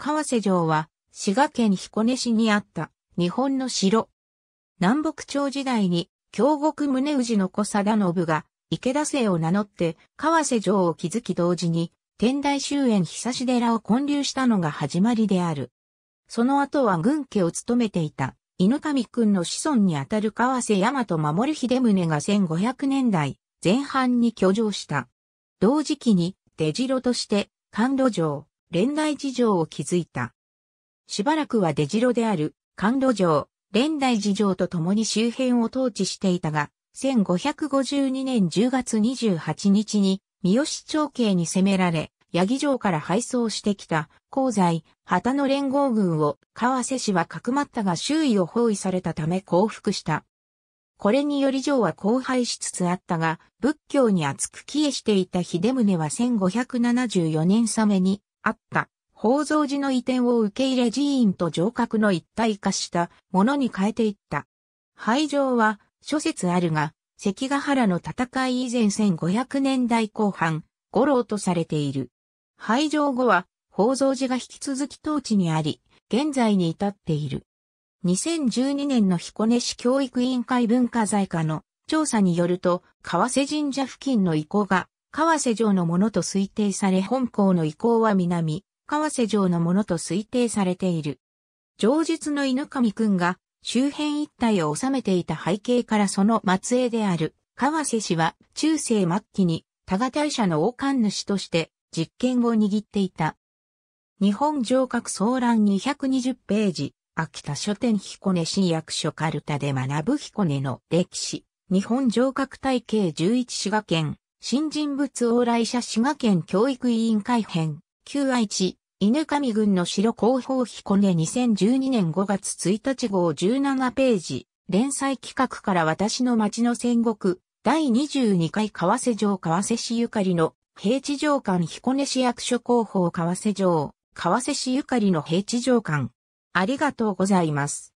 川瀬城は、滋賀県彦根市にあった日本の城。南北朝時代に京極宗氏の子貞信が池田勢を名乗って川瀬城を築き同時に天台終焉久し寺を建立したのが始まりである。その後は軍家を務めていた犬上君の子孫にあたる川瀬大和守秀宗が1500年代前半に居城した。同時期に出城として関路城、連内事情を築いた。しばらくは出城である、関路城、連内事情と共に周辺を統治していたが、1552年10月28日に、三好長慶に攻められ、八木城から敗走してきた、香西、旗の連合軍を、川瀬氏はかくまったが周囲を包囲されたため降伏した。これにより城は荒廃しつつあったが、仏教に厚く帰依していた秀宗は1574年サメにあった宝蔵寺の移転を受け入れ寺院と城郭の一体化したものに変えていった。廃城は諸説あるが、関ヶ原の戦い以前1500年代後半、五郎とされている。廃城後は、宝蔵寺が引き続き当地にあり、現在に至っている。2012年の彦根市教育委員会文化財課の調査によると、川瀬神社付近の遺構が川瀬城のものと推定され本校の遺構は南、川瀬城のものと推定されている。上述の犬上くんが周辺一帯を治めていた背景からその末裔である川瀬氏は中世末期に多賀大社の王冠主として実権を握っていた。日本城閣総乱220ページ、秋田書店彦根新役所カルタで学ぶ彦根の歴史、日本城閣体系11滋賀県、新人物往来者滋賀県教育委員会編、旧愛知、犬上郡の城広報彦根2012年5月1日号17ページ、連載企画から私の町の戦国、第22回川瀬城川瀬市ゆかりの平地上館彦根市役所広報川瀬城、川瀬市ゆかりの平地上館。ありがとうございます。